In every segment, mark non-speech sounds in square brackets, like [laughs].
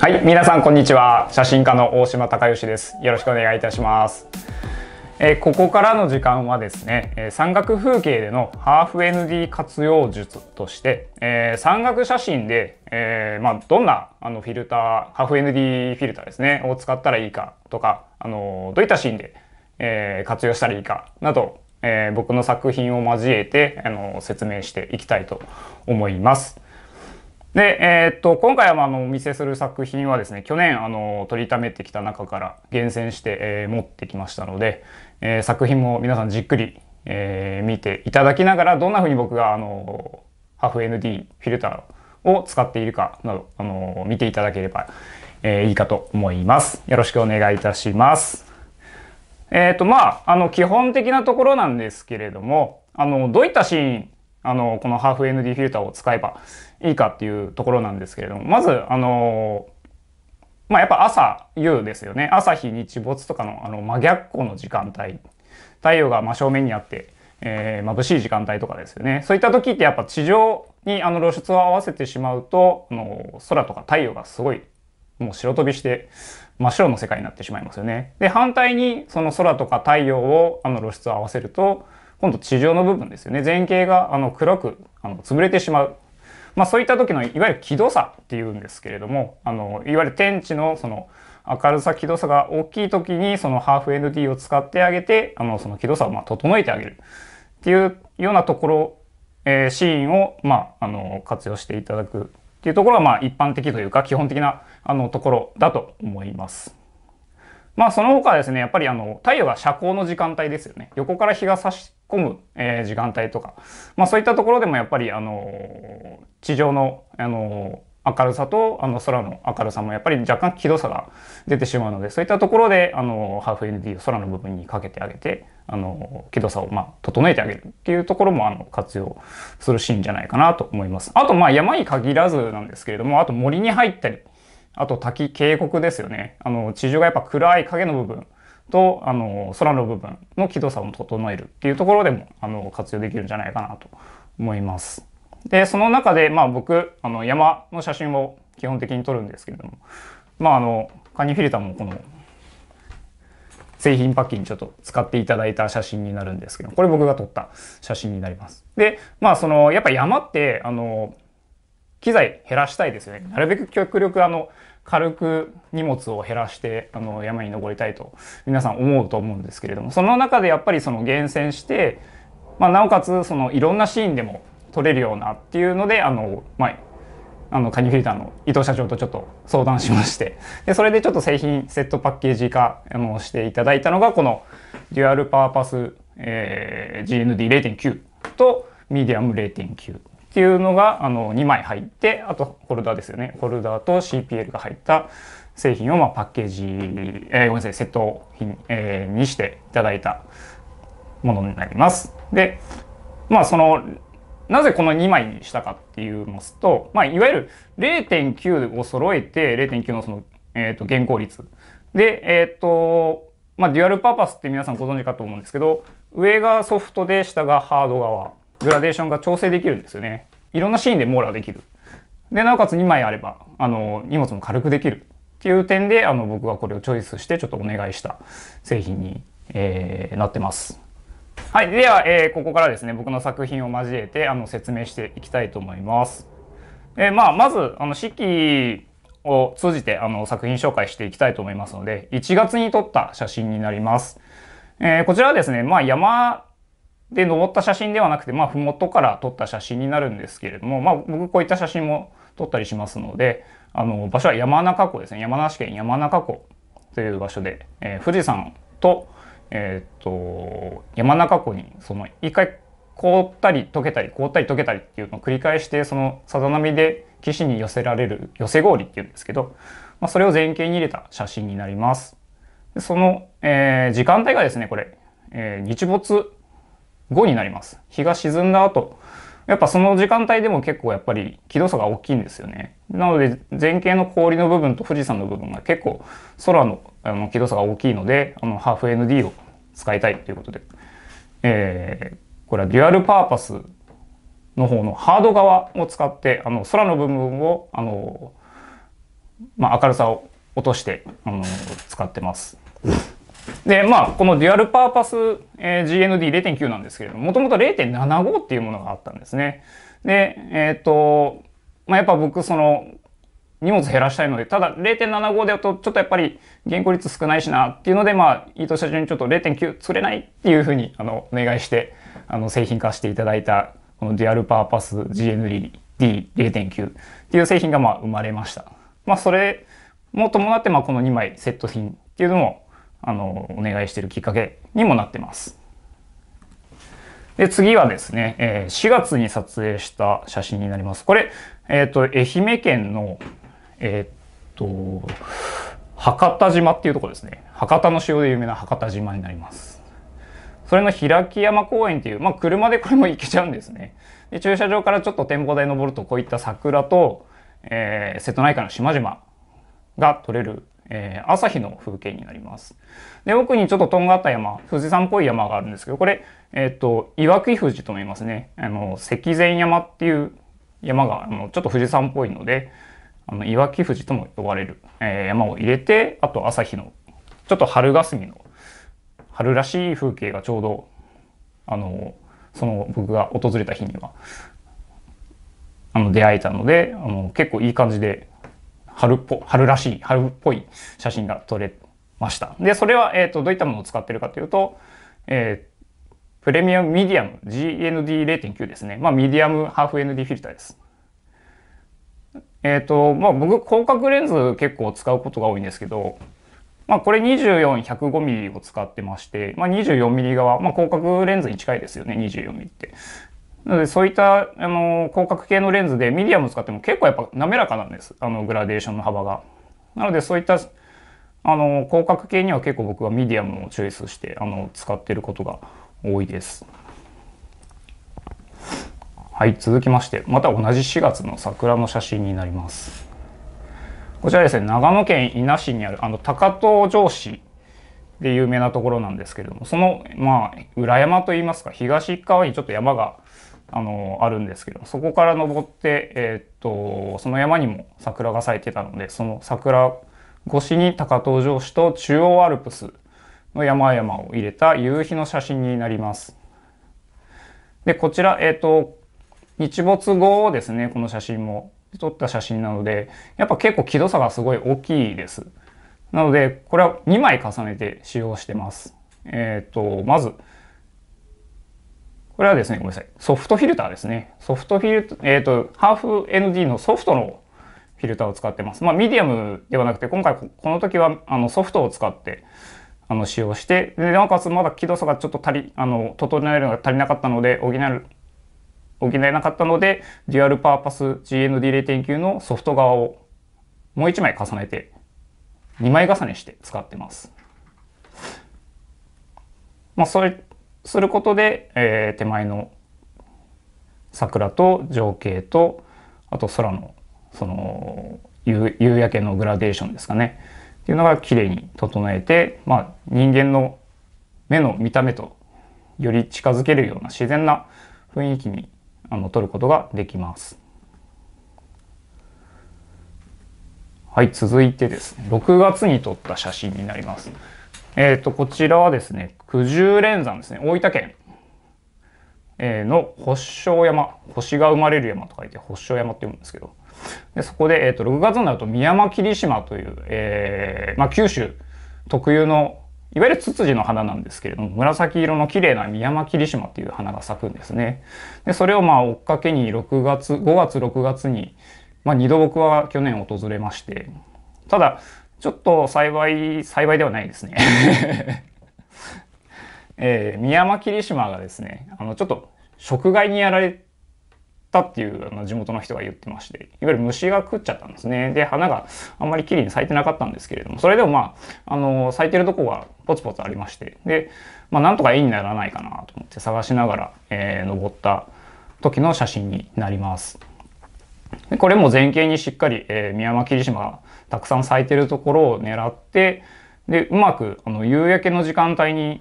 はい皆さんこんにちは写真家の大島孝義ですよろしくお願いいたしますえここからの時間はですね、え山岳風景でのハーフ ND 活用術として、えー、山岳写真で、えー、まあ、どんなあのフィルターハーフ ND フィルターですねを使ったらいいかとか、あのどういったシーンで、えー、活用したらいいかなど、え僕の作品を交えて、あの説明していきたいと思います。で、えー、っと、今回はあの、お見せする作品はですね、去年、あの、取りためてきた中から厳選して、えー、持ってきましたので、えー、作品も皆さんじっくり、えー、見ていただきながら、どんな風に僕が、あの、ハフ ND フィルターを使っているかなど、あの、見ていただければ、えー、いいかと思います。よろしくお願いいたします。えっ、と、まあ、あの、基本的なところなんですけれども、あの、どういったシーン、あのこのハーフ ND フィルターを使えばいいかっていうところなんですけれどもまずあのまあやっぱ朝夕ですよね朝日日没とかのあの真逆光の時間帯太陽が真正面にあって、えー、眩しい時間帯とかですよねそういった時ってやっぱ地上にあの露出を合わせてしまうとあの空とか太陽がすごいもう白飛びして真っ白の世界になってしまいますよね。で反対にその空とか太陽をあの露出を合わせると今度地上の部分ですよね。前景があの暗くあの潰れてしまう。まあそういった時のいわゆる軌道差っていうんですけれども、あの、いわゆる天地のその明るさ、軌道差が大きい時にそのハーフ ND を使ってあげて、あの、その軌道差をま整えてあげるっていうようなところ、えー、シーンを、まあ、あの、活用していただくっていうところは、まあ一般的というか基本的なあのところだと思います。まあ、その他ですね、やっぱりあの、太陽が遮光の時間帯ですよね。横から日が差し込む、えー、時間帯とか、まあ、そういったところでもやっぱり、あのー、地上の、あのー、明るさとあの空の明るさもやっぱり若干輝度差が出てしまうのでそういったところであのハーフ ND を空の部分にかけてあげてあの輝度差をま整えてあげるっていうところもあの活用するシーンじゃないかなと思います。あとまあ山に限らずなんですけれどもあと森に入ったりあと滝、渓谷ですよね。あの、地上がやっぱ暗い影の部分と、あの、空の部分の軌道差を整えるっていうところでも、あの、活用できるんじゃないかなと思います。で、その中で、まあ僕、あの、山の写真を基本的に撮るんですけれども、まああの、カニフィルターもこの、製品パッキンちょっと使っていただいた写真になるんですけど、これ僕が撮った写真になります。で、まあその、やっぱ山って、あの、機材減らしたいですよね。なるべく極力あの、軽く荷物を減らして、あの、山に登りたいと、皆さん思うと思うんですけれども、その中でやっぱりその厳選して、まあ、なおかつ、その、いろんなシーンでも撮れるようなっていうので、あの、まあ、あの、カニフィルターの伊藤社長とちょっと相談しまして、で、それでちょっと製品セットパッケージ化、あの、していただいたのが、この、デュアルパーパス、えー、GND0.9 と、ミディアム0.9。っていうのがあの2枚入って、あとホルダーですよね。ホルダーと CPL が入った製品をまパッケージ、えー、ごめんなさい、セット品、えー、にしていただいたものになります。で、まあその、なぜこの2枚にしたかっていうのと、まあ、いわゆる0.9を揃えて0.9のその、えっ、ー、と、現行率。で、えっ、ー、と、まあ、デュアルパーパスって皆さんご存知かと思うんですけど、上がソフトで下がハード側グラデーションが調整できるんですよね。いろんなシーンで網羅できる。で、なおかつ2枚あれば、あの、荷物も軽くできる。っていう点で、あの、僕はこれをチョイスして、ちょっとお願いした製品に、えー、なってます。はい。では、えー、ここからですね、僕の作品を交えて、あの、説明していきたいと思います。えー、まあ、まず、あの、式を通じて、あの、作品紹介していきたいと思いますので、1月に撮った写真になります。えー、こちらはですね、まあ、山で、登った写真ではなくて、まあ、麓から撮った写真になるんですけれども、まあ、僕こういった写真も撮ったりしますので、あの、場所は山中湖ですね。山梨県山中湖という場所で、えー、富士山と、えっ、と、山中湖に、その、一回凍ったり溶けたり、凍ったり溶けたりっていうのを繰り返して、そのさざ波で岸に寄せられる、寄せ氷っていうんですけど、まあ、それを前景に入れた写真になります。でその、えー、時間帯がですね、これ、え日没後になります。日が沈んだ後、やっぱその時間帯でも結構やっぱり気度差が大きいんですよね。なので前景の氷の部分と富士山の部分が結構空のあの気度差が大きいので、あのハーフ ND を使いたいということで、えー、これはデュアルパーパスの方のハード側を使ってあの空の部分をあの、まあ、明るさを落としてあの使ってます。で、まあ、このデュアルパーパス、えー、GND0.9 なんですけれども、もともと0.75っていうものがあったんですね。で、えっ、ー、と、まあ、やっぱ僕、その、荷物減らしたいので、ただ0.75だとちょっとやっぱり原稿率少ないしなっていうので、まあ、いとし社長にちょっと0.9作れないっていうふうに、あの、お願いして、あの、製品化していただいた、このデュアルパーパス GND0.9 っていう製品が、まあ、生まれました。まあ、それも伴って、まあ、この2枚セット品っていうのも、あのお願いしてるきっかけにもなってます。で、次はですね、え4月に撮影した写真になります。これ、えっ、ー、と、愛媛県の、えっ、ー、と、博多島っていうとこですね。博多の塩で有名な博多島になります。それの開山公園っていう、まあ、車でこれも行けちゃうんですね。で、駐車場からちょっと展望台登ると、こういった桜と、えー、瀬戸内海の島々が撮れるえー、朝日の風景になります。で、奥にちょっととんがった山、富士山っぽい山があるんですけど、これ、えっ、ー、と、岩木富士とも言いますね。あの、石前山っていう山が、あの、ちょっと富士山っぽいので、あの、岩木富士とも呼ばれる、えー、山を入れて、あと朝日の、ちょっと春霞の、春らしい風景がちょうど、あの、その僕が訪れた日には、あの、出会えたので、あの、結構いい感じで春っぽ、春らしい、春っぽい写真が撮れました。で、それは、えっ、ー、と、どういったものを使ってるかというと、えー、プレミアムミディアム GND0.9 ですね。まあ、ミディアムハーフ ND フィルターです。えっ、ー、と、まあ、僕、広角レンズ結構使うことが多いんですけど、まあ、これ24、105mm を使ってまして、まあ、24mm 側、まあ、広角レンズに近いですよね、24mm って。なのでそういったあの広角系のレンズでミディアム使っても結構やっぱ滑らかなんですあのグラデーションの幅が。なのでそういったあの広角系には結構僕はミディアムをチョイスしてあの使ってることが多いです。はい続きましてまた同じ4月の桜の写真になります。こちらですね長野県伊那市にあるあの高遠城市で有名なところなんですけれどもそのまあ裏山といいますか東側にちょっと山があのあるんですけどそこから登って、えー、っとその山にも桜が咲いてたのでその桜越しに高遠城市と中央アルプスの山々を入れた夕日の写真になります。でこちら、えー、っと日没後ですねこの写真も撮った写真なのでやっぱ結構気度差がすごい大きいです。なのでこれは2枚重ねて使用してます。えっ、とまずこれはですね、ごめんなさい。ソフトフィルターですね。ソフトフィルター、えっ、ー、と、ハーフ ND のソフトのフィルターを使ってます。まあ、ミディアムではなくて、今回この時はあのソフトを使って、あの、使用して、で、なおかつまだ軌道差がちょっと足り、あの、整えるのが足りなかったので、補える、補えなかったので、デュアルパーパス GND0.9 のソフト側をもう1枚重ねて、2枚重ねして使ってます。まあ、それ、することで、えー、手前の桜と情景とあと空のその夕焼けのグラデーションですかねっていうのが綺麗に整えて、まあ、人間の目の見た目とより近づけるような自然な雰囲気にあの撮ることができます。はい、続いてですね、6月に撮った写真になります。えっ、ー、と、こちらはですね、九十連山ですね、大分県。えの星昇山星が生まれる山と書いて星昇山って読むんですけどでそこで、えーと、6月になると宮間霧島という、えー、まあ、九州特有のいわゆるツツジの花なんですけれども紫色の綺麗な宮間霧島っていう花が咲くんですねでそれをまあ追っかけに6月5月6月に、まあ、2度僕は去年訪れましてただちょっと幸い、幸いではないですね [laughs] えー、宮間霧島がですね、あの、ちょっと、食害にやられたっていう、あの、地元の人が言ってまして、いわゆる虫が食っちゃったんですね。で、花があんまり綺麗に咲いてなかったんですけれども、それでもまあ、あの、咲いてるとこがポツポツありまして、で、まあ、なんとか絵にならないかなと思って探しながら、えー、登った時の写真になります。これも前景にしっかり、えー、宮間霧島たくさん咲いてるところを狙ってでうまくあの夕焼けの時間帯に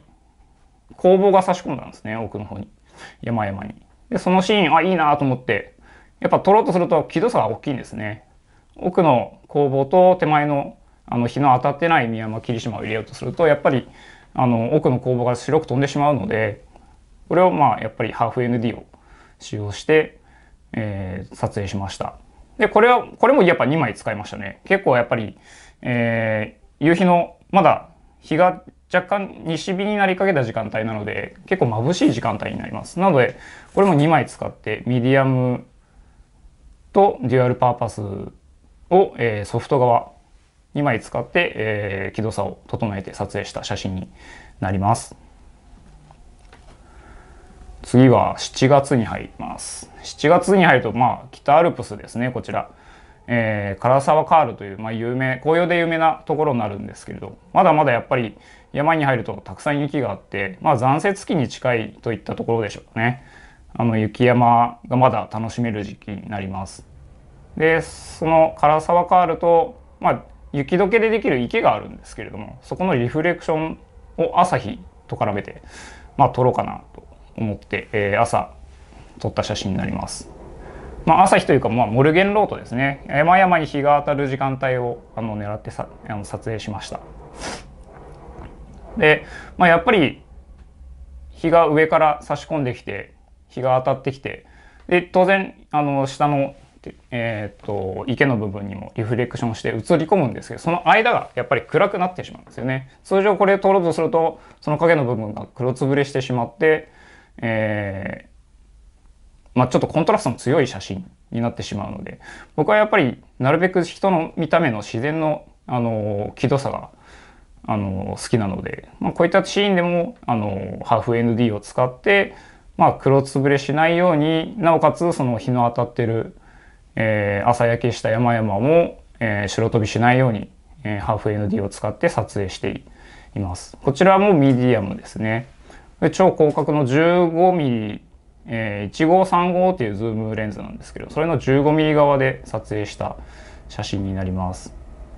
工房が差し込んだんですね奥の方に山々に。でそのシーンあいいなと思ってやっぱ撮ろうとすると気度差が大きいんですね。奥の工房と手前のあの日の当たってない深山霧島を入れようとするとやっぱりあの奥の工房が白く飛んでしまうのでこれをまあやっぱりハーフ ND を使用して、えー、撮影しました。で、これは、これもやっぱ2枚使いましたね。結構やっぱり、えー、夕日の、まだ日が若干西日になりかけた時間帯なので、結構眩しい時間帯になります。なので、これも2枚使って、ミディアムとデュアルパーパスを、えー、ソフト側2枚使って、えー、気度差を整えて撮影した写真になります。次は7月に入ります。7月に入ると、まあ、北アルプスですね、こちら。えー、唐沢カールという、まあ、有名、紅葉で有名なところになるんですけれど、まだまだやっぱり山に入るとたくさん雪があって、まあ、残雪期に近いといったところでしょうかね。あの、雪山がまだ楽しめる時期になります。で、その唐沢カールと、まあ、雪解けでできる池があるんですけれども、そこのリフレクションを朝日と絡めて、まあ、撮ろうかなと思って、えー、朝撮った写真になります。まあ、朝日というか、まあ、モルゲンロートですね山々に日が当たる時間帯をあの狙ってさあの撮影しましたで、まあ、やっぱり日が上から差し込んできて日が当たってきてで当然あの下の、えーと、と池の部分にもリフレクションして映り込むんですけどその間がやっぱり暗くなってしまうんですよね通常これ撮ろうとするとその影の部分が黒つぶれしてしまってえー、まあ、ちょっとコントラストの強い写真になってしまうので僕はやっぱりなるべく人の見た目の自然の、あのー、気度さが、あのー、好きなので、まあ、こういったシーンでも、あのー、ハーフ ND を使って、まあ、黒つぶれしないようになおかつその日の当たってる、えー、朝焼けした山々も、えー、白飛びしないように、えー、ハーフ ND を使って撮影しています。こちらもミディアムですね。で超広角の 15mm えー、1535っていうズームレンズなんですけどそれの 15mm 側で撮影した写真になります、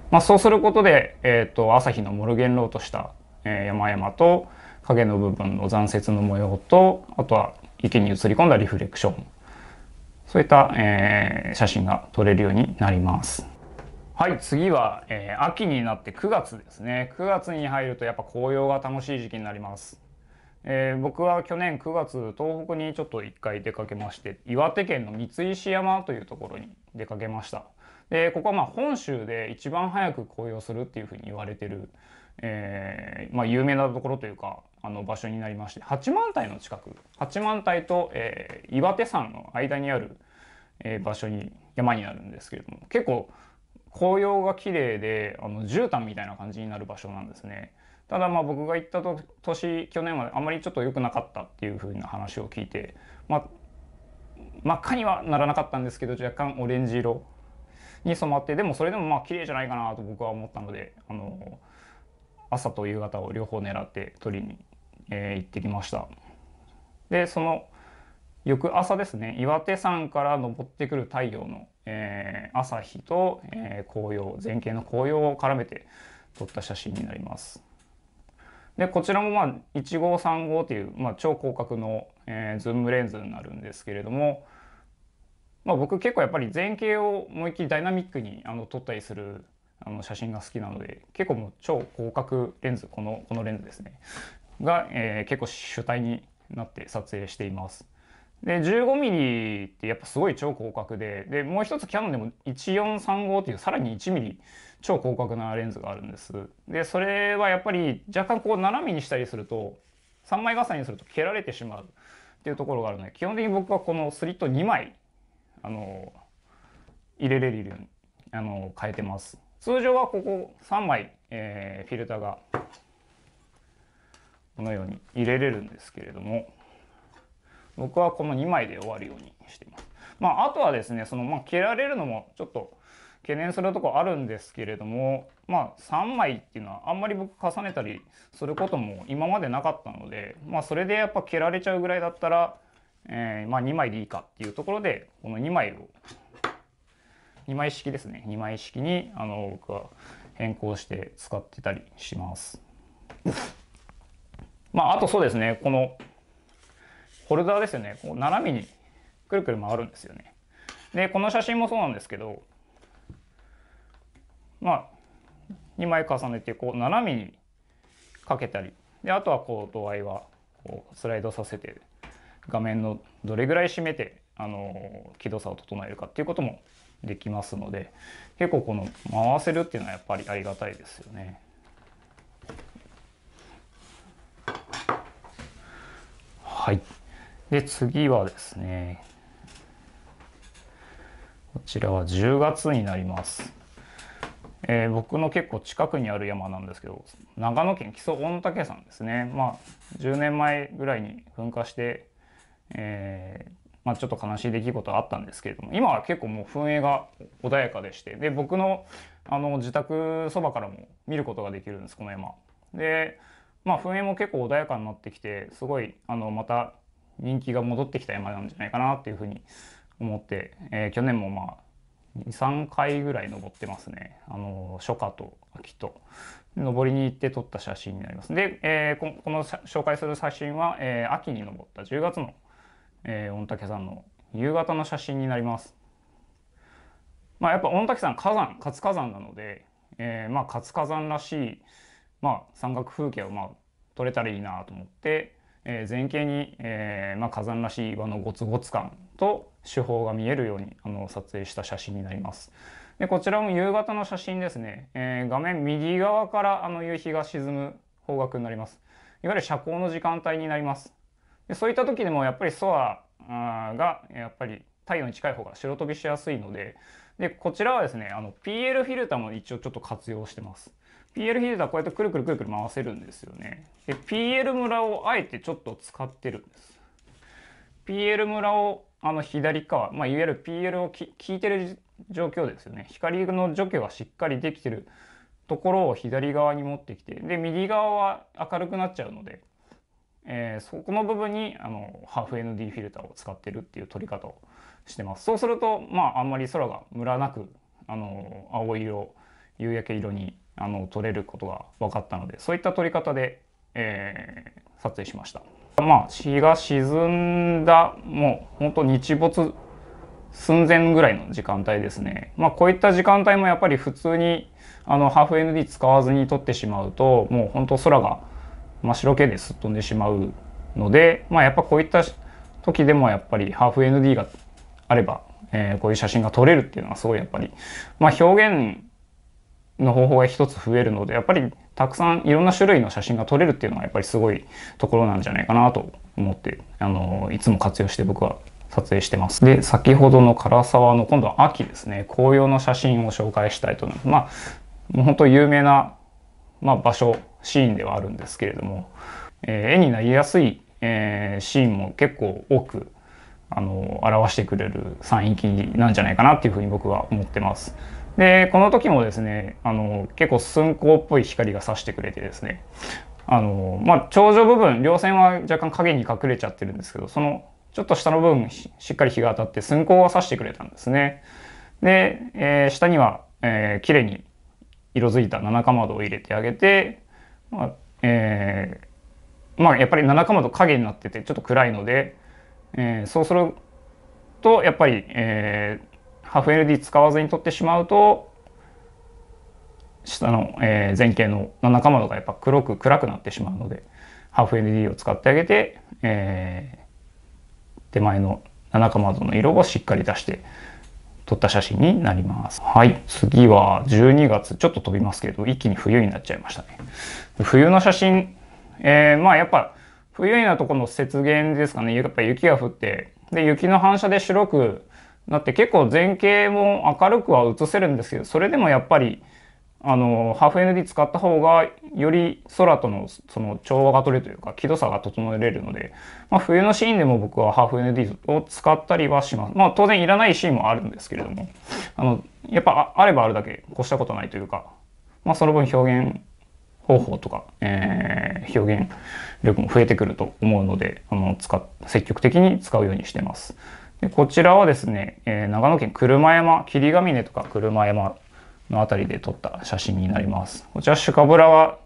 まあ、そうすることで、えーと、と朝日のモルゲンローとした、えー、山々と影の部分の残雪の模様とあとは池に映り込んだリフレクションそういった、えー、写真が撮れるようになりますはい次は、えー、秋になって9月ですね9月に入るとやっぱ紅葉が楽しい時期になりますえー、僕は去年9月東北にちょっと一回出かけまして岩手県の三石山というところに出かけましたでここはまあ本州で一番早く紅葉するっていうふうに言われてる、えー、まあ、有名なところというかあの場所になりまして八幡平の近く八幡平と、えー、岩手山の間にある、え場所に山になるんですけれども結構紅葉が綺麗であの絨毯みたいな感じになる場所なんですね。ただまあ僕が行った年去年はあまりちょっと良くなかったっていうふうな話を聞いて、まあ、真っ赤にはならなかったんですけど若干オレンジ色に染まってでもそれでもまあ綺麗じゃないかなと僕は思ったのであの朝と夕方を両方狙って取りに、えー、行ってきました。でその翌朝ですね岩手山から昇ってくる太陽の、えー、朝日と、えー、紅葉前景の紅葉を絡めて撮った写真になります。でこちらもまあ1号3号という、まあ、超広角の、えー、ズームレンズになるんですけれども、まあ、僕結構やっぱり前景を思いっきりダイナミックにあの撮ったりするあの写真が好きなので結構もう超広角レンズこのこのレンズですねが、えー、結構主体になって撮影しています。で 15mm ってやっぱすごい超広角ででもう一つキヤノンでも1435っていうさらに 1mm 超広角なレンズがあるんです。でそれはやっぱり若干こう斜めにしたりすると3枚重ねにすると蹴られてしまうっていうところがあるので基本的に僕はこのスリット2枚あの入れれるようにあの変えてます。通常はここ3枚、えー、フィルターがこのように入れれるんですけれども僕はこの2枚で終わるようにしています。まあ、あとはですねその、まあ、蹴られるのもちょっと懸念するとこあるんですけれどもまあ3枚っていうのはあんまり僕重ねたりすることも今までなかったのでまあそれでやっぱ蹴られちゃうぐらいだったら、えー、まあ2枚でいいかっていうところでこの2枚を2枚式ですね2枚式にあの僕は変更して使ってたりします。まああとそうですねこのホルダーですよねこう斜めにくるくる回るんですよね。でこの写真もそうなんですけどまあ、2枚重ねてこう斜めにかけたりであとはこう度合いはこうスライドさせて画面のどれぐらい締めて、あの輝軌道差を整えるかっていうこともできますので結構この回せるっていうのはやっぱりありがたいですよね。はい。で、次はですね、こちらは10月になります。えー、僕の結構近くにある山なんですけど長野県木曽御嶽山ですねまあ10年前ぐらいに噴火して、えー、まあ、ちょっと悲しい出来事があったんですけれども今は結構もう噴影が穏やかでしてで僕のあの自宅そばからも見ることができるんですこの山。でまあ噴煙も結構穏やかになってきてすごいあのまた人気が戻ってきた山なんじゃないかなっていうふうに思って、えー、去年もまあ23回ぐらい登ってますねあの初夏と秋と登りに行って撮った写真になりますで、えー、この紹介する写真は、えー、秋に登った10月の、えー、御嶽山の夕方の写真になりますまあやっぱ御嶽山火山活火山なので、えー、まあ活火山らしい、まあ、山岳風景をまあ撮れたらいいなと思って、えー、前景に、えーまあ、火山らしい岩のゴツゴツ感と手法が見えるようにあの撮影した写真になります。でこちらも夕方の写真ですね、えー、画面右側からあの夕日が沈む方角になりますいわゆる遮光の時間帯になりますでそういった時でもやっぱりソアがやっぱり太陽に近い方が白飛びしやすいのででこちらはですねあの PL フィルターも一応ちょっと活用してます PL フィルターこうやってくるくるくるくる回せるんですよねで PL 村をあえてちょっと使ってるんです PL 村をあの左側、まあ、いわゆる PL をき効いてる状況ですよね光の除去がしっかりできてるところを左側に持ってきてで右側は明るくなっちゃうので、えー、そこの部分にあのハーフ ND フィルターを使ってるっていう取り方をしてますそうすると、まあ、あんまり空がムラなくあの青色夕焼け色にあの撮れることが分かったのでそういった撮り方で、えー、撮影しました。まあ日が沈んだもうほんと日没寸前ぐらいの時間帯ですね。まあこういった時間帯もやっぱり普通にあのハーフ ND 使わずに撮ってしまうともうほんと空が真っ白系ですっ飛んでしまうのでまあやっぱこういった時でもやっぱりハーフ ND があれば、えー、こういう写真が撮れるっていうのはすごいやっぱりまあ表現の方法が一つ増えるのでやっぱりたくさんいろんな種類の写真が撮れるっていうのがやっぱりすごいところなんじゃないかなと思ってあのいつも活用して僕は撮影してます。で、先ほどの唐沢の今度は秋ですね、紅葉の写真を紹介したいと思います。まあ、ほん本当有名な、まあ、場所、シーンではあるんですけれども、えー、絵になりやすい、えー、シーンも結構多くあの表してくれる山域なんじゃないかなっていうふうに僕は思ってます。でこの時もですねあの結構寸光っぽい光が差してくれてですねあのまあ頂上部分稜線は若干影に隠れちゃってるんですけどそのちょっと下の部分しっかり日が当たって寸光を差してくれたんですね。で、えー、下には、えー、綺麗に色づいた七かまどを入れてあげて、まあえー、まあやっぱり七かまど影になっててちょっと暗いので、えー、そうするとやっぱり、えー、ハフ LD 使わずに取ってしまうと下の、えー、前傾の仲間がやっぱ黒く暗くなってしまうのでハーフ LD を使ってあげて、えー、手前の七か窓の色をしっかり出して撮った写真になります。はい、次は12月、ちょっと飛びますけど、一気に冬になっちゃいましたね。冬の写真、えー、まあやっぱ冬になるとこの雪原ですかね、やっぱ雪が降って、で、雪の反射で白くだって結構前景も明るくは映せるんですけどそれでもやっぱりあのハーフ ND 使った方がより空とのその調和が取れるというか輝度差が整えれるので、まあ、冬のシーンでも僕はハーフ ND を使ったりはしますまあ当然いらないシーンもあるんですけれどもあのやっぱあればあるだけ越したことないというか、まあ、その分表現方法とか、えー、表現力も増えてくると思うのであの使積極的に使うようにしてます。でこちらはですね、えー、長野県車山霧ヶ峰とか車山の辺りで撮った写真になります。こちらシュカブラは、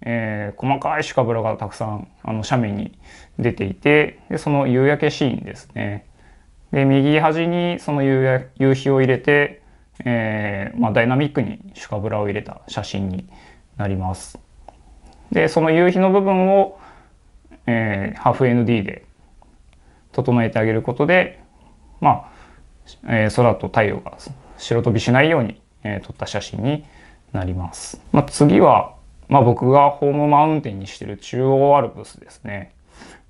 えー、細かいシュカブラがたくさんあの斜面に出ていてでその夕焼けシーンですね。で右端にその夕日を入れて、えー、まあ、ダイナミックにシュカブラを入れた写真になります。でその夕日の部分を、えー、ハーフ ND で整えてあげることで、まあ、えー、空と太陽が白飛びしないように、えー、撮った写真になります。まあ、次は、まあ、僕がホームマウンテンにしてる中央アルプスですね。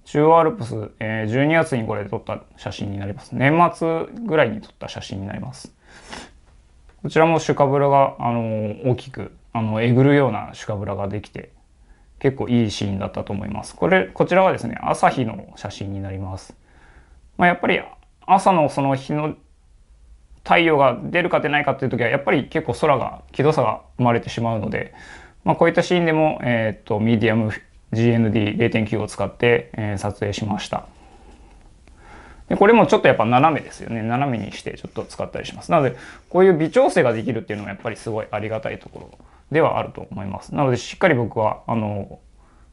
中央アルプス、えー、12月にこれで撮った写真になります。年末ぐらいに撮った写真になります。こちらもシュカブラが、あのー、大きく、あの、えぐるようなシュカブラができて、結構いいシーンだったと思います。これ、こちらはですね、朝日の写真になります。まあ、やっぱり朝のその日の太陽が出るか出ないかっていう時はやっぱり結構空が気度差が生まれてしまうので、まあ、こういったシーンでも、えっと、ミディアム GND0.9 を使って、え撮影しましたでこれもちょっとやっぱ斜めですよね斜めにしてちょっと使ったりしますなのでこういう微調整ができるっていうのはやっぱりすごいありがたいところではあると思いますなのでしっかり僕はあの、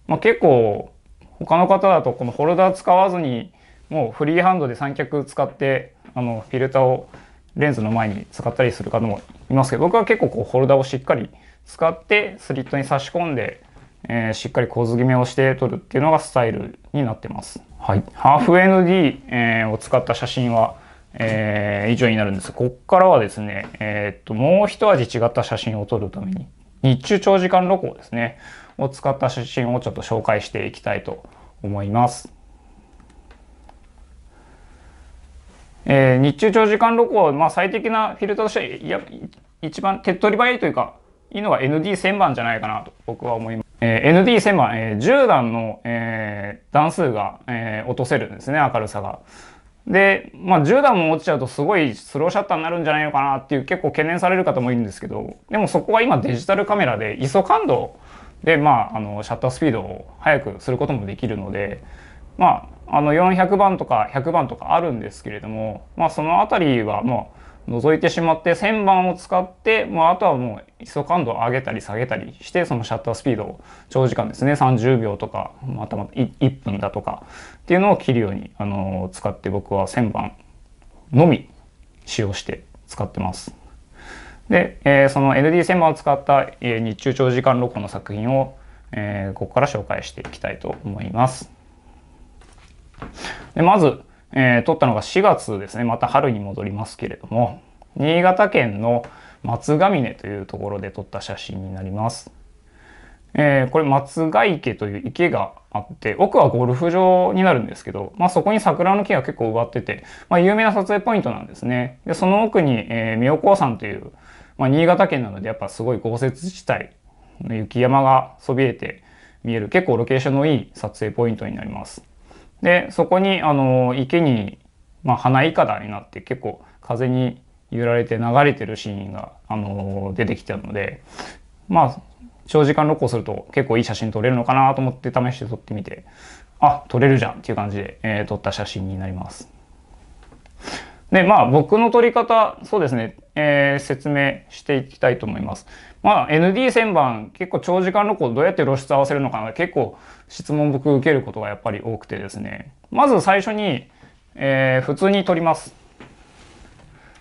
まあ、結構他の方だとこのホルダー使わずにもうフリーハンドで三脚使ってあのフィルターをレンズの前に使ったりする方もいますけど僕は結構こうホルダーをしっかり使ってスリットに差し込んで、えー、しっかり構図決めをして撮るっていうのがスタイルになってます。はい、ハーフ ND、えー、を使った写真は、えー、以上になるんですここからはですね、えー、っともう一味違った写真を撮るために日中長時間露光ですねを使った写真をちょっと紹介していきたいと思います。えー、日中長時間録音、まあ、最適なフィルターとしては、いや、一番手っ取り早いというか、いいのが ND1000 番じゃないかなと僕は思います。えー、ND1000 番、えー、10段の、えー、段数が、えー、落とせるんですね、明るさが。で、まあ、10段も落ちちゃうとすごいスローシャッターになるんじゃないのかなっていう結構懸念される方もいるんですけど、でもそこは今デジタルカメラで ISO 感度で、まあ、あの、シャッタースピードを速くすることもできるので、まあ、あの400番とか100番とかあるんですけれども、まあ、その辺りはもう除いてしまって1000番を使って、まあ、あとはもう ISO 感度を上げたり下げたりしてそのシャッタースピードを長時間ですね30秒とかまたまた 1, 1分だとかっていうのを切るようにあの使って僕は1000番のみ使用して使ってます。で、えー、その ND1000 番を使った、え日中長時間録音の作品を、えー、ここから紹介していきたいと思います。でまず、えー、撮ったのが4月ですねまた春に戻りますけれども新潟県の松ヶ峰というところで撮った写真になります。えー、これ松ヶ池という池があって奥はゴルフ場になるんですけど、まあ、そこに桜の木が結構植わってて、まあ、有名な撮影ポイントなんですね。でその奥に、えー、妙高山という、まあ、新潟県なのでやっぱすごい豪雪地帯の雪山がそびえて見える結構ロケーションのいい撮影ポイントになります。で、そこに、あの、池に、まあ、花いかだになって結構風に揺られて流れてるシーンが、あの、出てきたので、まあ、長時間録音すると結構いい写真撮れるのかなと思って試して撮ってみて、あ、撮れるじゃんっていう感じで、えー、撮った写真になります。で、まあ僕の撮り方、そうですね、えー、説明していきたいと思います。まあ ND1000 番結構長時間録音どうやって露出合わせるのかな結構質問僕受けることがやっぱり多くてですねまず最初に、えー、普通に撮ります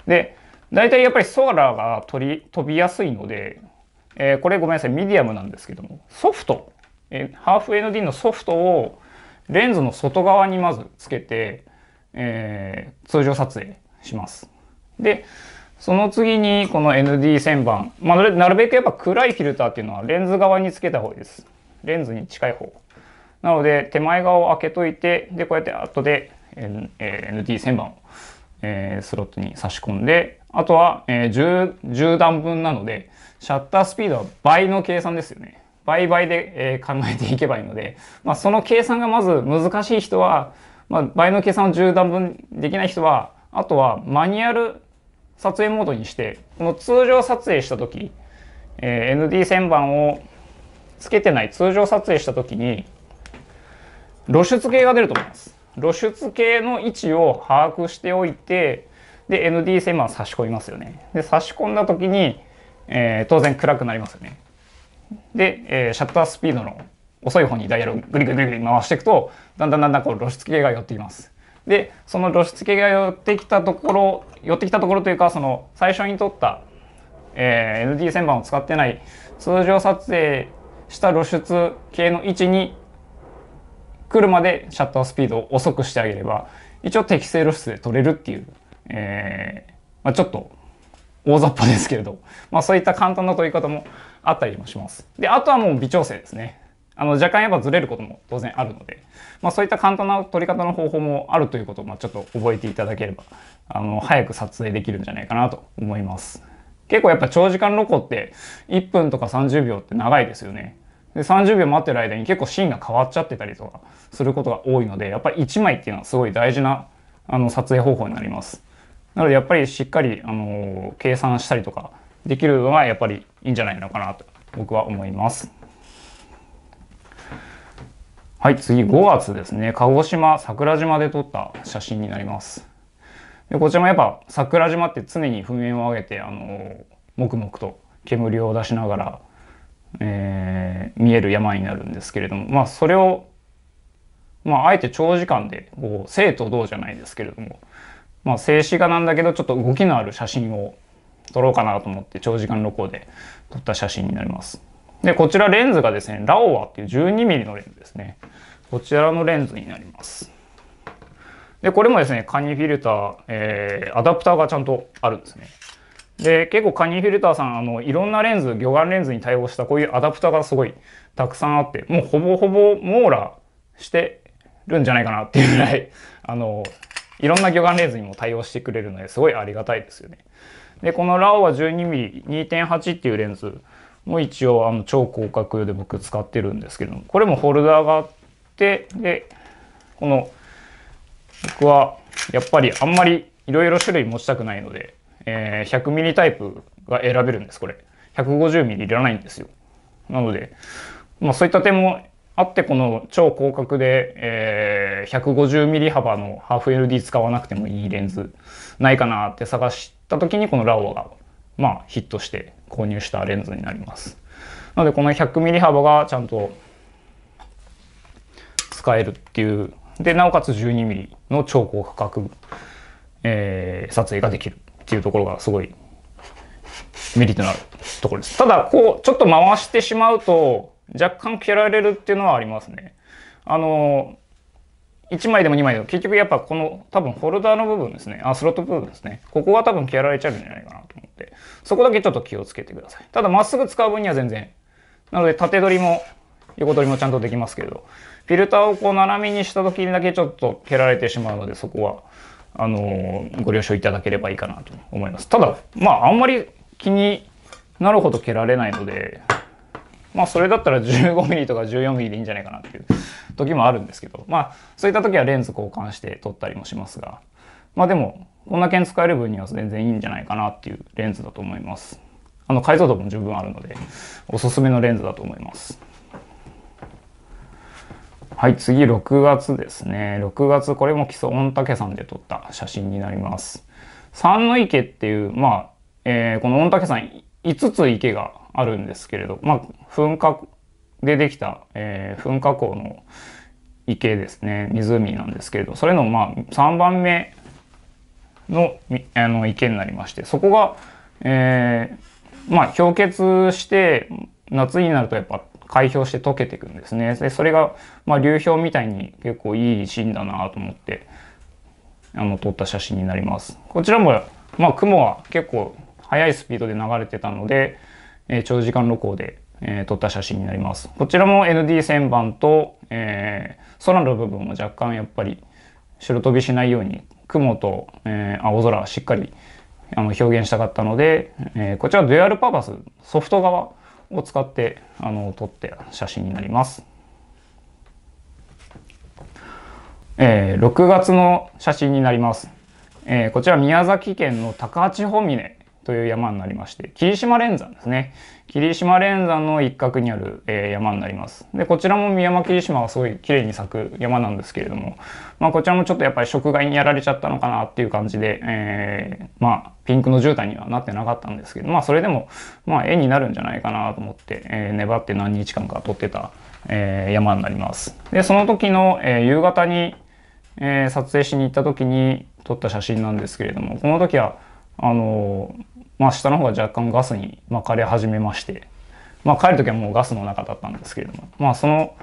で大体やっぱりソーラーが飛り飛びやすいので、えー、これごめんなさいミディアムなんですけどもソフト、えー、ハーフ ND のソフトをレンズの外側にまずつけて、えー、通常撮影しますでその次にこの ND1000 番、まあ、なるべくやっぱ暗いフィルターっていうのはレンズ側につけた方がいいですレンズに近い方なので手前側を開けといてでこうやって後で ND1000 番を、えー、スロットに差し込んであとは、えー、10, 10段分なのでシャッタースピードは倍の計算ですよね倍々で、えー、考えていけばいいので、まあ、その計算がまず難しい人は、まあ、倍の計算を10段分できない人はあとはマニュアル撮影モードにして、この通常撮影した時、えー、n d 1盤をつけてない通常撮影した時に、露出系が出ると思います。露出系の位置を把握しておいて、で、n d 1盤0差し込みますよね。で、差し込んだ時に、えー、当然暗くなりますよね。で、えー、シャッタースピードの遅い方にダイヤルをグリグリグリ回していくと、だんだんだんだんこう露出系が寄ってきます。でその露出系が寄ってきたところ寄ってきたところというかその最初に撮った、えー、ND1000 番を使ってない通常撮影した露出系の位置に来るまでシャッタースピードを遅くしてあげれば一応適正露出で撮れるっていう、えー、まあ、ちょっと大雑把ですけれど、まあ、そういった簡単な撮り方もあったりもします。であとはもう微調整ですね。あの若干やっぱずれることも当然あるので、まあ、そういった簡単な撮り方の方法もあるということを、まあ、ちょっと覚えていただければあの早く撮影できるんじゃないかなと思います結構やっぱ長時間ロコって1分とか30秒って長いですよねで30秒待ってる間に結構シーンが変わっちゃってたりとかすることが多いのでやっぱり1枚っていうのはすごい大事なあの撮影方法になりますなのでやっぱりしっかり、あの計算したりとかできるのがやっぱりいいんじゃないのかなと僕は思います。はい、次5月ですね。鹿児島、桜島で撮った写真になります。でこちらもやっぱ桜島って常に噴煙を上げて、あの、黙々と煙を出しながら、えー、見える山になるんですけれども、まあそれを、まああえて長時間で、こう、生と同じゃないですけれども、まあ静止画なんだけど、ちょっと動きのある写真を撮ろうかなと思って長時間露光で撮った写真になります。で、こちらレンズがですね、ラオアっていう 12mm のレンズですね。こちらのレンズになります。で、これもですね、カニフィルター、えー、アダプターがちゃんとあるんですね。で、結構カニフィルターさん、あの、いろんなレンズ、魚眼レンズに対応したこういうアダプターがすごいたくさんあって、もうほぼほぼ網羅してるんじゃないかなっていうぐらい、あの、いろんな魚眼レンズにも対応してくれるので、すごいありがたいですよね。で、このラオは 12mm2.8 っていうレンズ、も一応あの超広角用で僕使ってるんですけども、これもフォルダーがあって、で、この、僕はやっぱりあんまりいろいろ種類持ちたくないので、えー、100ミリタイプが選べるんです、これ。150ミリいらないんですよ。なので、まあそういった点もあって、この超広角で、えー、150ミリ幅のハーフ LD 使わなくてもいいレンズないかなって探した時にこのラオアが、まあヒットして、購入したレンズになります。なのでこの 100mm 幅がちゃんと使えるっていう。で、なおかつ 12mm の超高価格、えー、撮影ができるっていうところがすごいメリットのあるところです。ただ、こう、ちょっと回してしまうと若干蹴られるっていうのはありますね。あの、1枚でも2枚でも、結局やっぱこの、多分ホルダーの部分ですね。あ、スロット部分ですね。ここが多分蹴られちゃうんじゃないかなと思って。そこだけちょっと気をつけてください。ただ、まっすぐ使う分には全然。なので、縦取りも、横取りもちゃんとできますけど、フィルターをこう斜めにした時にだけちょっと蹴られてしまうので、そこは、あのー、ご了承いただければいいかなと思います。ただ、まあ、あんまり気になるほど蹴られないので、まあそれだったら 15mm とか 14mm でいいんじゃないかなっていう時もあるんですけど、まあそういった時はレンズ交換して撮ったりもしますが、まあでもこんな剣使える分には全然いいんじゃないかなっていうレンズだと思います。あの解像度も十分あるので、おすすめのレンズだと思います。はい、次6月ですね。6月、これも基礎御嶽山で撮った写真になります。三の池っていう、まあ、えー、この御嶽山5つ池があるんですけれど、まあ、噴火でできた、えー、噴火口の池ですね湖なんですけれどそれのまあ3番目のあの池になりましてそこが、えー、まあ、氷結して夏になるとやっぱ開氷して溶けていくんですね。でそれが、まあ、流氷みたいに結構いいシーンだなと思ってあの撮った写真になります。こちらも、まあ、雲は結構速いスピードで流れてたので、え長時間露光で、え撮った写真になります。こちらも ND1000 番と、えー、空の部分も若干やっぱり白飛びしないように雲と、えー、青空しっかりあの表現したかったので、えー、こちらデュアルパーパスソフト側を使ってあの撮った写真になります。えー、6月の写真になります。えー、こちら宮崎県の高千穂峰という山になりまして、霧島連山ですね。霧島連山の一角にある、えー、山になります。で、こちらも三山霧島がすごい綺麗に咲く山なんですけれども、まあこちらもちょっとやっぱり食害にやられちゃったのかなっていう感じで、えー、まあピンクの絨毯にはなってなかったんですけど、まあそれでも、まあ絵になるんじゃないかなと思って、えー、粘って何日間か撮ってた、えー、山になります。で、その時の、えー、夕方に、えー、撮影しに行った時に撮った写真なんですけれども、この時は、あのー、まあ、下の方が若干ガスに巻かれ始めまして、まあ、帰る時はもうガスの中だったんですけれども、まあ、その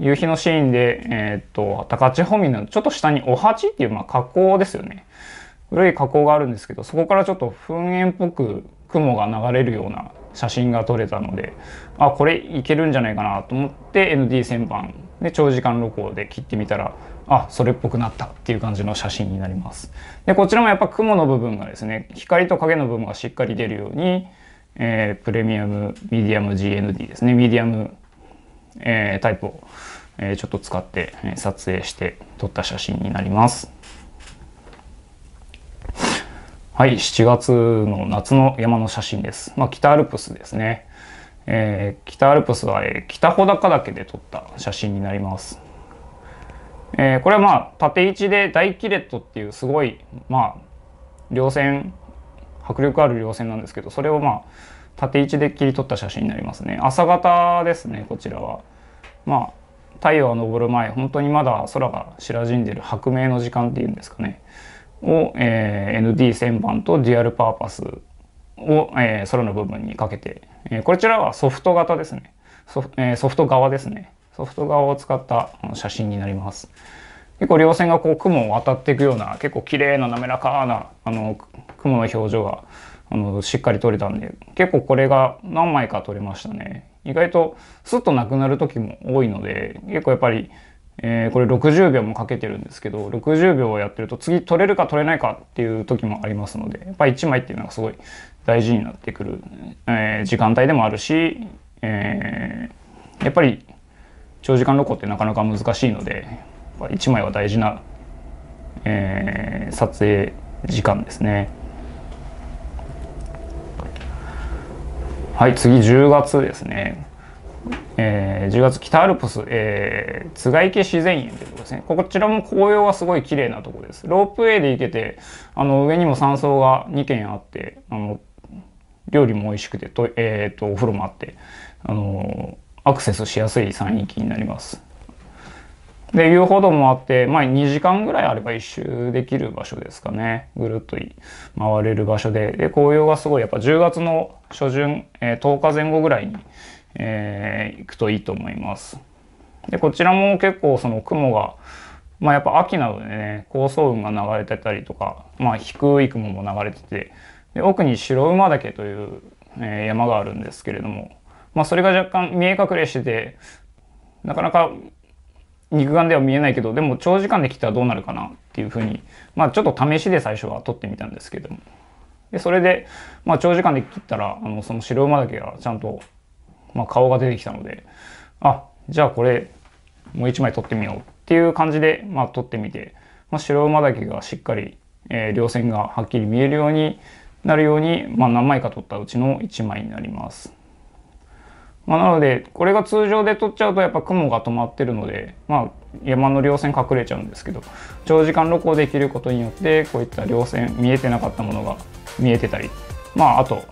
夕日のシーンで、えっ、と高千穂峰のちょっと下にお鉢っていう、まあ、加工ですよね古い加工があるんですけどそこからちょっと噴煙っぽく雲が流れるような写真が撮れたのであこれいけるんじゃないかなと思って ND1000 番で長時間録音で切ってみたらあそれっぽくなったっていう感じの写真になります。でこちらもやっぱ雲の部分がですね光と影の部分がしっかり出るように、えー、プレミアムミディアム GND ですねミディアム、えー、タイプを、えー、ちょっと使って撮影して撮った写真になります。はい7月の夏の山の写真です。まあ、北アルプスですね。えー、北アルプスは、えー、北穂高岳で撮った写真になります。えー、これはまあ縦位置で大キレットっていうすごいまあ稜線迫力ある稜線なんですけどそれをまあ縦位置で切り取った写真になりますね朝方ですねこちらはまあ太陽が昇る前本当にまだ空が白じんでる白明の時間っていうんですかねを、えー、ND1000 番とデュアルパーパスを、えー、空の部分にかけて、えー、こちらはソフト型ですねソフ,、えー、ソフト側ですねソフト側を使った写真になります。結構稜線がこう雲を渡っていくような結構綺麗な滑らかなあの雲の表情があのしっかり撮れたんで結構これが何枚か撮れましたね。意外とスッとなくなる時も多いので結構やっぱり、えー、これ60秒もかけてるんですけど60秒をやってると次取れるか取れないかっていう時もありますのでやっぱり1枚っていうのがすごい大事になってくる、えー、時間帯でもあるし、えー、やっぱり長時間ロコってなかなか難しいので1枚は大事な、えー、撮影時間ですねはい次10月ですね、えー、10月北アルプス、えー、津賀池自然園というとこですねこちらも紅葉はすごい綺麗なとこですロープウェイで行けてあの上にも山荘が2軒あってあの料理も美味しくてと、えーと、とお風呂もあってあのーアクセスしやすい山域になります。で、遊歩道もあって、まあ2時間ぐらいあれば一周できる場所ですかね。ぐるっと回れる場所で。で、紅葉がすごい、やっぱ10月の初旬、えー、10日前後ぐらいに、えー、行くといいと思います。で、こちらも結構その雲が、まあやっぱ秋なのでね、高層雲が流れてたりとか、まあ低い雲も流れてて、で奥に白馬岳という、えー、山があるんですけれども、まあ、それが若干見え隠れしてて、なかなか肉眼では見えないけど、でも長時間で切ったらどうなるかなっていうふうに、まあ、ちょっと試しで最初は撮ってみたんですけども。で、それで、まあ、長時間で切ったら、あの、その白馬だけがちゃんと、まあ、顔が出てきたので、あ、じゃあこれ、もう一枚撮ってみようっていう感じで、まあ、撮ってみて、まあ、白馬だけがしっかり、えー、両線がはっきり見えるようになるように、まあ、何枚か撮ったうちの1枚になります。まあ、なのでこれが通常で撮っちゃうとやっぱ雲が止まってるので、まあ、山の稜線隠れちゃうんですけど長時間露光できることによってこういった稜線見えてなかったものが見えてたり、まあ、あと、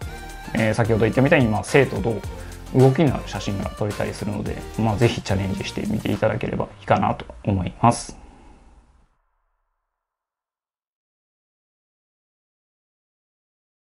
えー、先ほど言ったみたいに、まあ、生と動動きのある写真が撮れたりするので、まあ、是非チャレンジしてみていただければいいかなと思います。